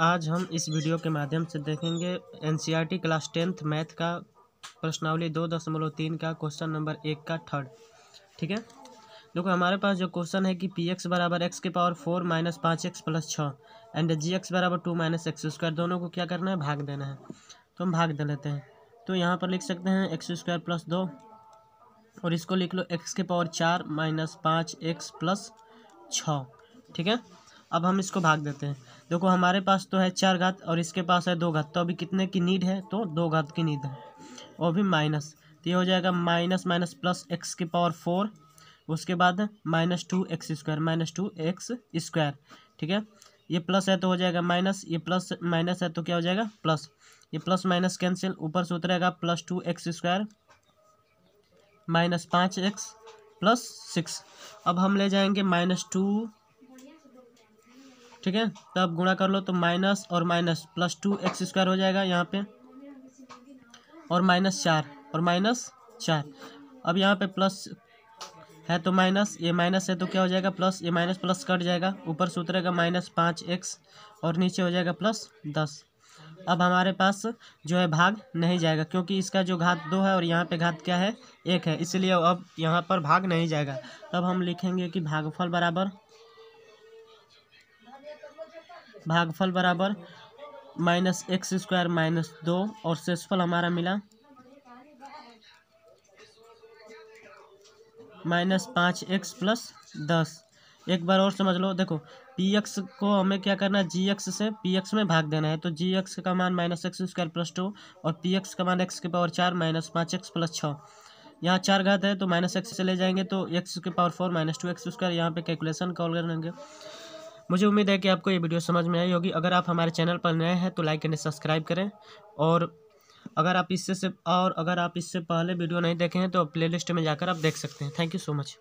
आज हम इस वीडियो के माध्यम से देखेंगे एन क्लास टेंथ मैथ का प्रश्नावली दो दशमलव तीन का क्वेश्चन नंबर एक का थर्ड ठीक है देखो हमारे पास जो क्वेश्चन है कि पी एक्स बराबर एक्स के पावर फोर माइनस पाँच एक्स प्लस छः एंड जी एक्स बराबर टू माइनस एक्स स्क्वायर दोनों को क्या करना है भाग देना है तो हम भाग दे लेते हैं तो यहाँ पर लिख सकते हैं एक्स स्क्वायर प्लस दो और इसको लिख लो एक्स के पावर चार माइनस पाँच एक्स प्लस छः ठीक है अब हम इसको भाग देते हैं देखो हमारे पास तो है चार घात और इसके पास है दो घात तो अभी कितने की नीड है तो दो घात की नीड है और भी माइनस तो ये हो जाएगा माइनस माइनस प्लस एक्स की पावर फोर उसके बाद minus two X square minus two X square ठीक है ये प्लस है तो हो जाएगा माइनस ये प्लस माइनस है तो क्या हो जाएगा प्लस ये प्लस माइनस कैंसिल ऊपर से उतरेगा plus two X square minus पाँच एक्स प्लस सिक्स अब हम ले जाएंगे माइनस टू ठीक है तो आप गुणा कर लो तो माइनस और minus plus two X square हो जाएगा यहाँ पे और माइनस चार और माइनस चार अब यहाँ पे प्लस है तो माइनस ये माइनस है तो क्या हो जाएगा प्लस ये माइनस प्लस कट जाएगा ऊपर से उतरेगा माइनस पाँच एक्स और नीचे हो जाएगा प्लस दस अब हमारे पास जो है भाग नहीं जाएगा क्योंकि इसका जो घात दो है और यहाँ पे घात क्या है एक है इसलिए अब यहाँ पर भाग नहीं जाएगा तब हम लिखेंगे कि भागफल बराबर भागफल बराबर माइनस एक्स स्क्वायर माइनस दो और शेषफल हमारा मिला माइनस पाँच एक्स प्लस दस एक बार और समझ लो देखो पी एक्स को हमें क्या करना है जी एक्स से पी एक्स में भाग देना है तो जी एक्स का मान minus X square plus two और पी एक्स का मान एक्स के पावर चार माइनस पाँच एक्स प्लस छः यहाँ चार घात है तो माइनस एक्स से ले जाएंगे तो एक्स के power four minus two X square यहाँ पे कैलकुलेशन कॉल करेंगे मुझे उम्मीद है कि आपको ये वीडियो समझ में आई होगी अगर आप हमारे चैनल पर नए हैं तो लाइक एंड सब्सक्राइब करें और अगर आप इससे से और अगर आप इससे पहले वीडियो नहीं देखे हैं तो लिस्ट में जाकर आप देख सकते हैं थैंक यू सो मच